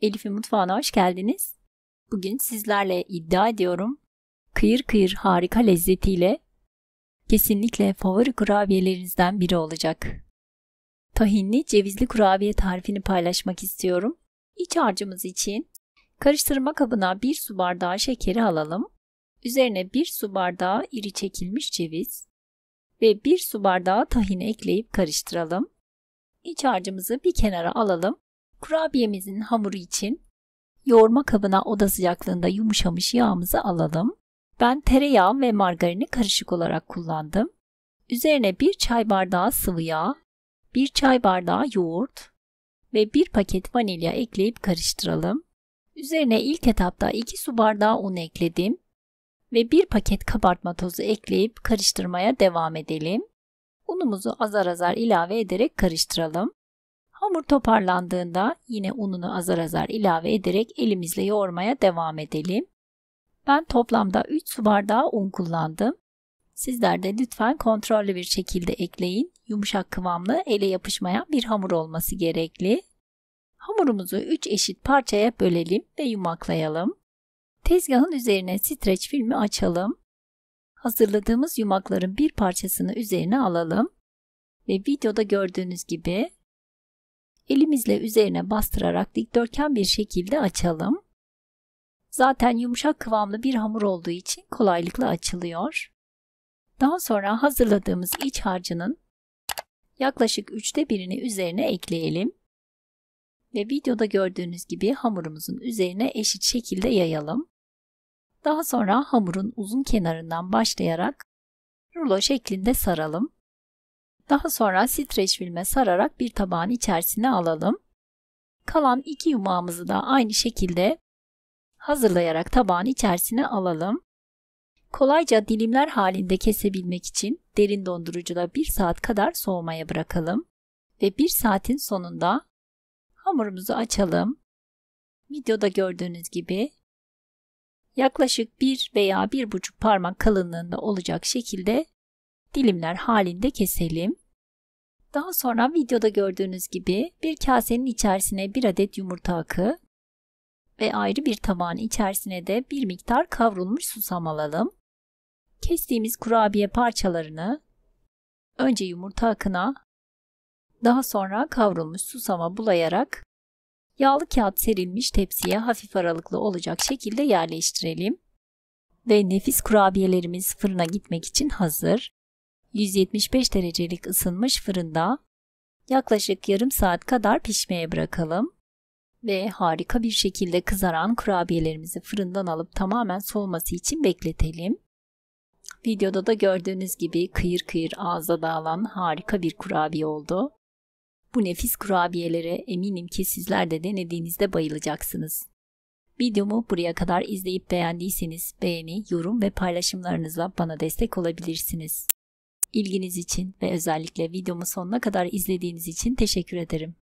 Elif'in mutfağına hoş geldiniz. Bugün sizlerle iddia ediyorum kıyır kıyır harika lezzetiyle kesinlikle favori kurabiyelerinizden biri olacak. Tahinli cevizli kurabiye tarifini paylaşmak istiyorum. İç harcımız için karıştırma kabına 1 su bardağı şekeri alalım. Üzerine 1 su bardağı iri çekilmiş ceviz ve 1 su bardağı tahin ekleyip karıştıralım. İç harcımızı bir kenara alalım Kurabiyemizin hamuru için yoğurma kabına oda sıcaklığında yumuşamış yağımızı alalım. Ben tereyağı ve margarini karışık olarak kullandım. Üzerine 1 çay bardağı sıvı yağ, 1 çay bardağı yoğurt ve 1 paket vanilya ekleyip karıştıralım. Üzerine ilk etapta 2 su bardağı un ekledim ve 1 paket kabartma tozu ekleyip karıştırmaya devam edelim. Unumuzu azar azar ilave ederek karıştıralım. Hamur toparlandığında yine ununu azar azar ilave ederek elimizle yoğurmaya devam edelim. Ben toplamda 3 su bardağı un kullandım. Sizler de lütfen kontrollü bir şekilde ekleyin. Yumuşak kıvamlı, ele yapışmayan bir hamur olması gerekli. Hamurumuzu 3 eşit parçaya bölelim ve yumaklayalım. Tezgahın üzerine streç filmi açalım. Hazırladığımız yumakların bir parçasını üzerine alalım. Ve videoda gördüğünüz gibi elimizle üzerine bastırarak dikdörtgen bir şekilde açalım. Zaten yumuşak kıvamlı bir hamur olduğu için kolaylıkla açılıyor. Daha sonra hazırladığımız iç harcının yaklaşık üçte birini üzerine ekleyelim. Ve videoda gördüğünüz gibi hamurumuzun üzerine eşit şekilde yayalım. Daha sonra hamurun uzun kenarından başlayarak rulo şeklinde saralım. Daha sonra streç filme sararak bir tabağın içerisine alalım. Kalan iki yumağımızı da aynı şekilde hazırlayarak tabağın içerisine alalım. Kolayca dilimler halinde kesebilmek için derin dondurucuda 1 saat kadar soğumaya bırakalım ve 1 saatin sonunda hamurumuzu açalım. Videoda gördüğünüz gibi yaklaşık 1 veya 1,5 parmak kalınlığında olacak şekilde dilimler halinde keselim. Daha sonra videoda gördüğünüz gibi bir kasenin içerisine bir adet yumurta akı ve ayrı bir tabağın içerisine de bir miktar kavrulmuş susam alalım. Kestiğimiz kurabiye parçalarını önce yumurta akına daha sonra kavrulmuş susama bulayarak yağlı kağıt serilmiş tepsiye hafif aralıklı olacak şekilde yerleştirelim. Ve nefis kurabiyelerimiz fırına gitmek için hazır. 175 derecelik ısınmış fırında yaklaşık yarım saat kadar pişmeye bırakalım ve harika bir şekilde kızaran kurabiyelerimizi fırından alıp tamamen soğuması için bekletelim. Videoda da gördüğünüz gibi kıyır kıyır ağza dağılan harika bir kurabiye oldu. Bu nefis kurabiyelere eminim ki sizler de denediğinizde bayılacaksınız. Videomu buraya kadar izleyip beğendiyseniz beğeni, yorum ve paylaşımlarınızla bana destek olabilirsiniz. İlginiz için ve özellikle videomu sonuna kadar izlediğiniz için teşekkür ederim.